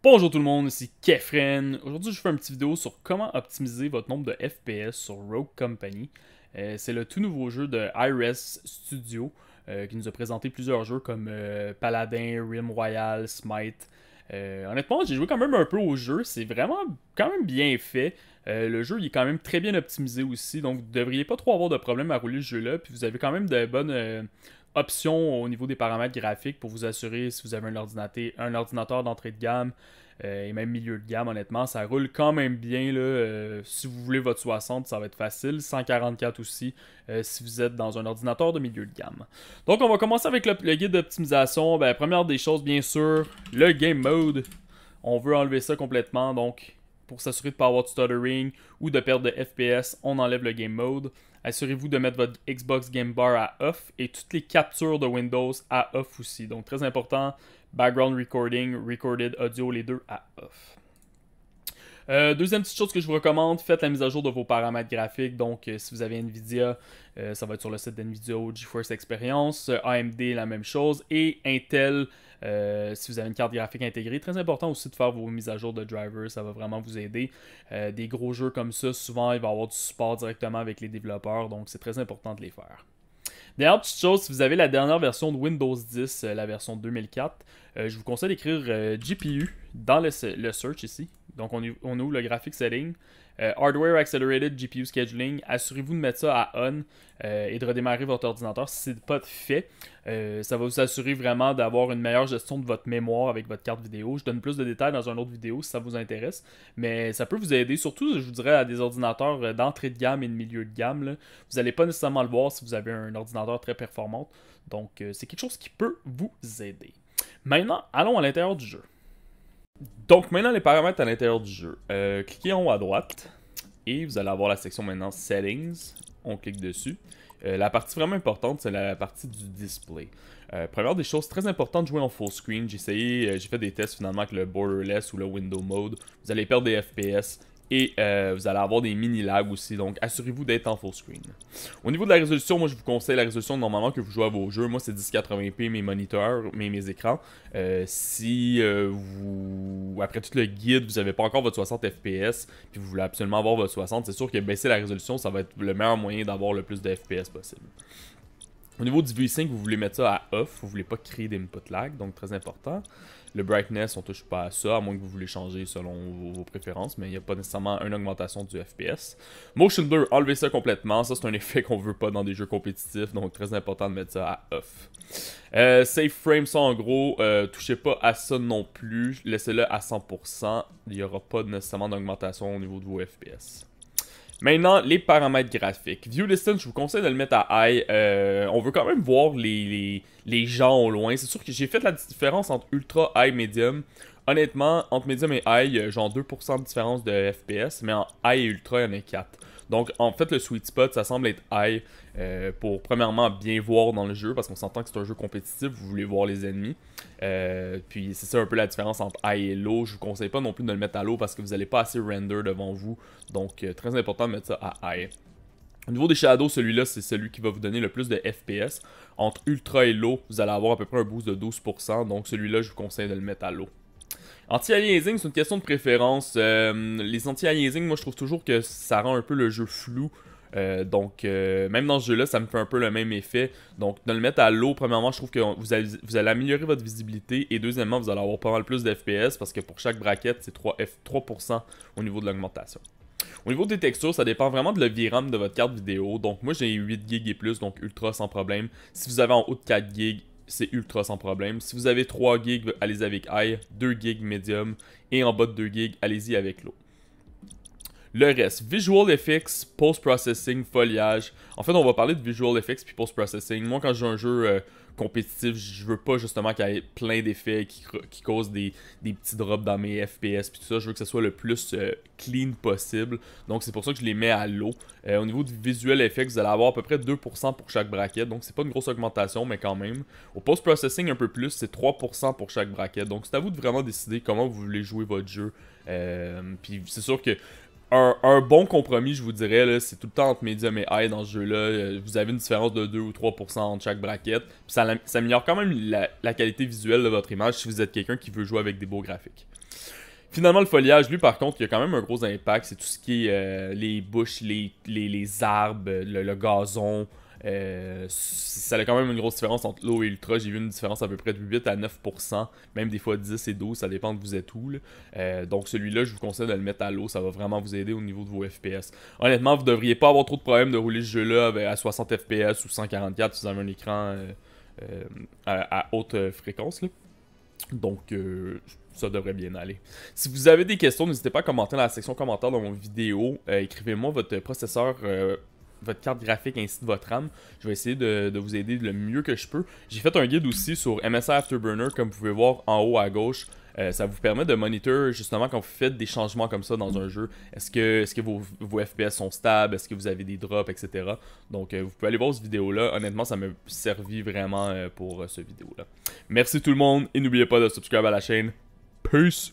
Bonjour tout le monde, ici Kefren. Aujourd'hui, je fais une petite vidéo sur comment optimiser votre nombre de FPS sur Rogue Company. Euh, c'est le tout nouveau jeu de IRES Studio euh, qui nous a présenté plusieurs jeux comme euh, Paladin, Rim Royal, Smite. honnêtement, j'ai joué quand même un peu au jeu. C'est vraiment quand même bien fait. le jeu est quand même très bien optimisé aussi, donc vous devriez pas trop avoir de problème à rouler ce jeu-là. Puis vous avez quand même de bonnes options au niveau des paramètres graphiques pour vous assurer si vous avez un ordinateur, d'entrée de gamme euh, et même milieu de gamme, honnêtement. Ça roule quand même bien. Là, euh, si vous voulez votre 60, ça va être facile. 144 aussi, euh, si vous êtes dans un ordinateur de milieu de gamme. Donc, on va commencer avec le, guide d'optimisation. Ben, première des choses, bien sûr, le game mode. On veut enlever ça complètement. Donc, pour s'assurer de ne pas avoir de stuttering ou de perte de FPS, on enlève le game mode. Assurez-vous de mettre votre Xbox Game Bar à off et toutes les captures de Windows à off aussi. Donc très important, background recording, recorded audio, les deux à off. Euh, deuxième petite chose que je vous recommande, faites la mise à jour de vos paramètres graphiques. Donc, euh, si vous avez NVIDIA, euh, ça va être sur le site d'NVIDIA ou GeForce Experience. AMD, la même chose. Et Intel, si vous avez une carte graphique intégrée. Très important aussi de faire vos mises à jour de drivers. Ça va vraiment vous aider. des gros jeux comme ça, souvent, il va y avoir du support directement avec les développeurs. Donc, c'est très important de les faire. Dernière petite chose, si vous avez la dernière version de Windows 10, la version 2004, je vous conseille d'écrire GPU dans le search ici. Donc, on, on ouvre le graphic setting. Euh, hardware Accelerated GPU Scheduling. Assurez-vous de mettre ça à on euh, et de redémarrer votre ordinateur si ce n'est pas fait. Euh, ça va vous assurer vraiment d'avoir une meilleure gestion de votre mémoire avec votre carte vidéo. Je donne plus de détails dans une autre vidéo si ça vous intéresse. Mais ça peut vous aider, surtout, je vous dirais, à des ordinateurs d'entrée de gamme et de milieu de gamme. Vous n'allez pas nécessairement le voir si vous avez un ordinateur très performant. Donc, c'est quelque chose qui peut vous aider. Maintenant, allons à l'intérieur du jeu. Donc maintenant les paramètres à l'intérieur du jeu. Euh, cliquez en haut à droite et vous allez avoir la section maintenant Settings. On clique dessus. Euh, la partie vraiment importante, c'est la partie du display. Euh, première des choses très importantes, jouer en full screen. J'ai essayé, j'ai fait des tests finalement avec le borderless ou le window mode. Vous allez perdre des FPS et euh, vous allez avoir des mini lags aussi, donc assurez-vous d'être en full screen. Au niveau de la résolution, moi je vous conseille la résolution normalement que vous jouez à vos jeux. Moi c'est 1080p mes moniteurs, mes, mes écrans. Euh, si euh, vous, après tout le guide, vous n'avez pas encore votre 60 fps, puis vous voulez absolument avoir votre 60, c'est sûr que baisser la résolution, ça va être le meilleur moyen d'avoir le plus de fps possible. Au niveau du v VSync, vous voulez mettre ça à off, vous voulez pas créer des input lag, donc très important. Le brightness, on touche pas à ça, à moins que vous voulez changer selon vos, préférences, mais il n'y a pas nécessairement une augmentation du FPS. Motion blur, enlevez ça complètement, ça c'est un effet qu'on veut pas dans des jeux compétitifs, donc très important de mettre ça à off. Euh, safe frame, ça en gros, euh, touchez pas à ça non plus, laissez-le à 100%, il n'y aura pas nécessairement d'augmentation au niveau de vos FPS. Maintenant, les paramètres graphiques. View distance, je vous conseille de le mettre à high. Euh, on veut quand même voir les, les, les gens au loin. C'est sûr que j'ai fait la différence entre ultra, high, medium. Honnêtement, entre medium et high, il y genre 2% de différence de FPS, mais en high et ultra, il y en a 4. Donc, en fait, le sweet spot, ça semble être high euh, pour, premièrement, bien voir dans le jeu, parce qu'on s'entend que c'est un jeu compétitif, vous voulez voir les ennemis. Euh, puis, c'est ça un peu la différence entre high et low. Je vous conseille pas non plus de le mettre à low parce que vous n'allez pas assez render devant vous. Donc, euh, très important de mettre ça à high. Au niveau des shadows, celui-là, c'est celui qui va vous donner le plus de FPS. Entre ultra et low, vous allez avoir à peu près un boost de 12%. Donc, celui-là, je vous conseille de le mettre à low. Anti-aliasing, c'est une question de préférence. Euh, les anti-aliasing, moi, je trouve toujours que ça rend un peu le jeu flou. Euh, donc, euh, même dans ce jeu-là, ça me fait un peu le même effet. Donc, de le mettre à l'eau, premièrement, je trouve que vous allez, vous allez améliorer votre visibilité. Et deuxièmement, vous allez avoir pas mal plus d'FPS parce que pour chaque braquette, c'est 3 F 3% au niveau de l'augmentation. Au niveau des textures, ça dépend vraiment de le VRAM de votre carte vidéo. Donc moi j'ai 8 GB et plus, donc ultra sans problème. Si vous avez en haut de 4 GB, c'est ultra sans problème. Si vous avez 3 gigs, allez-y avec high, 2 gigs medium et en bas de 2 gigs, allez-y avec low. Le reste, visual effects, post-processing, foliage. En fait, on va parler de visual effects puis post-processing. Moi, quand je un jeu euh, compétitif, je veux pas justement qu'il y ait plein d'effets qui, causent des, des, petits drops dans mes FPS puis tout ça. Je veux que ce soit le plus euh, clean possible. Donc c'est pour ça que je les mets à l'eau. Euh, au niveau du visuel effet, vous allez avoir à peu près 2% pour chaque bracket. Donc c'est pas une grosse augmentation, mais quand même. Au post-processing un peu plus, c'est 3% pour chaque bracket. Donc c'est à vous de vraiment décider comment vous voulez jouer votre jeu. Euh, puis c'est sûr que un, bon compromis, je vous dirais, c'est tout le temps entre Medium et high dans ce jeu-là. Euh, vous avez une différence de 2 ou 3% entre chaque braquette. ça, améliore quand même la, qualité visuelle de votre image si vous êtes quelqu'un qui veut jouer avec des beaux graphiques. Finalement, le foliage, lui, par contre, il y a quand même un gros impact. C'est tout ce qui est euh, les bouches, les, arbres, le gazon, euh, ça a quand même une grosse différence entre l'eau et ultra. J'ai vu une différence à peu près de 8 à 9%, même des fois 10 et 12, ça dépend de vous êtes où. Euh, donc celui-là, je vous conseille de le mettre à l'eau, ça va vraiment vous aider au niveau de vos FPS. Honnêtement, vous devriez pas avoir trop de problèmes de rouler ce jeu-là à 60 FPS ou 144 si vous avez un écran euh, à, haute fréquence. Donc, ça devrait bien aller. Si vous avez des questions, n'hésitez pas à commenter dans la section commentaires de mon vidéo. Écrivez-moi votre processeur votre carte graphique ainsi que votre RAM. Je vais essayer de, vous aider le mieux que je peux. J'ai fait un guide aussi sur MSI Afterburner, comme vous pouvez voir en haut à gauche. Euh, ça vous permet de monitor justement quand vous faites des changements comme ça dans un jeu. Est-ce que, -ce que vos, FPS sont stables? Est-ce que vous avez des drops, etc. Donc euh, vous pouvez aller voir cette vidéo-là. Honnêtement, ça m'a servi vraiment euh, pour ce vidéo-là. Merci tout le monde et n'oubliez pas de abonner à la chaîne. Peace!